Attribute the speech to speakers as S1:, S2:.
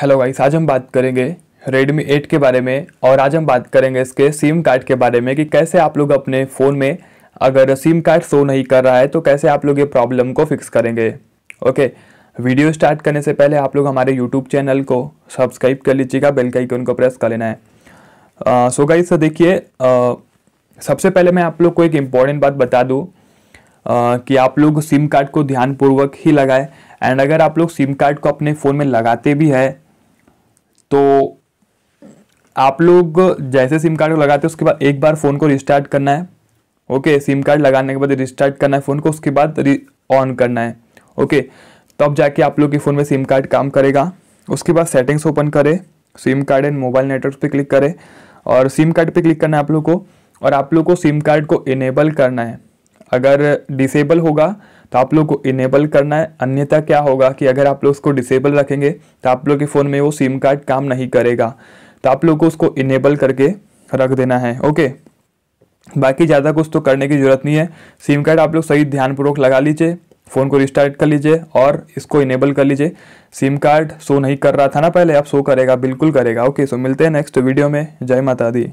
S1: hello guys आज हम बात करेंगे Redmi 8 के बारे में और आज हम बात करेंगे इसके सिम कार्ड के बारे में कि कैसे आप लोग अपने फ़ोन में अगर सिम कार्ड शो नहीं कर रहा है तो कैसे आप लोग ये प्रॉब्लम को फिक्स करेंगे ओके वीडियो स्टार्ट करने से पहले आप लोग हमारे यूट्यूब चैनल को सब्सक्राइब कर लीजिएगा बेल का आइकन को प्रेस कर लेना है सो तो गाइस देखिए सबसे पहले मैं आप लोग को एक इम्पॉर्टेंट बात बता दूँ कि आप लोग सिम कार्ड को ध्यानपूर्वक ही लगाएं एंड अगर आप लोग सिम कार्ड को अपने फ़ोन में लगाते भी हैं तो आप लोग जैसे सिम कार्ड को लगाते हैं उसके बाद एक बार फ़ोन को रिस्टार्ट करना है ओके सिम कार्ड लगाने के बाद रिस्टार्ट करना है फ़ोन को उसके बाद ऑन करना है ओके तब तो जाके आप लोग के फ़ोन में सिम कार्ड काम करेगा उसके बाद सेटिंग्स ओपन करें SIM card and mobile network पर क्लिक करें और सिम कार्ड पर क्लिक करना है आप लोग को और आप लोग को सिम कार्ड को इनेबल करना है अगर डिसेबल होगा तो आप लोग को इनेबल करना है अन्यथा क्या होगा कि अगर आप लोग उसको डिसेबल रखेंगे तो आप लोग के फ़ोन में वो सिम कार्ड काम नहीं करेगा तो आप लोग को उसको इनेबल करके रख देना है ओके बाकी ज़्यादा कुछ तो करने की ज़रूरत नहीं है सिम कार्ड आप लोग सही ध्यानपूर्वक लगा लीजिए फ़ोन को रिस्टार्ट कर लीजिए और इसको इनेबल कर लीजिए सिम कार्ड शो नहीं कर रहा था ना पहले आप शो करेगा बिल्कुल करेगा ओके सो मिलते हैं नेक्स्ट वीडियो में जय माता दी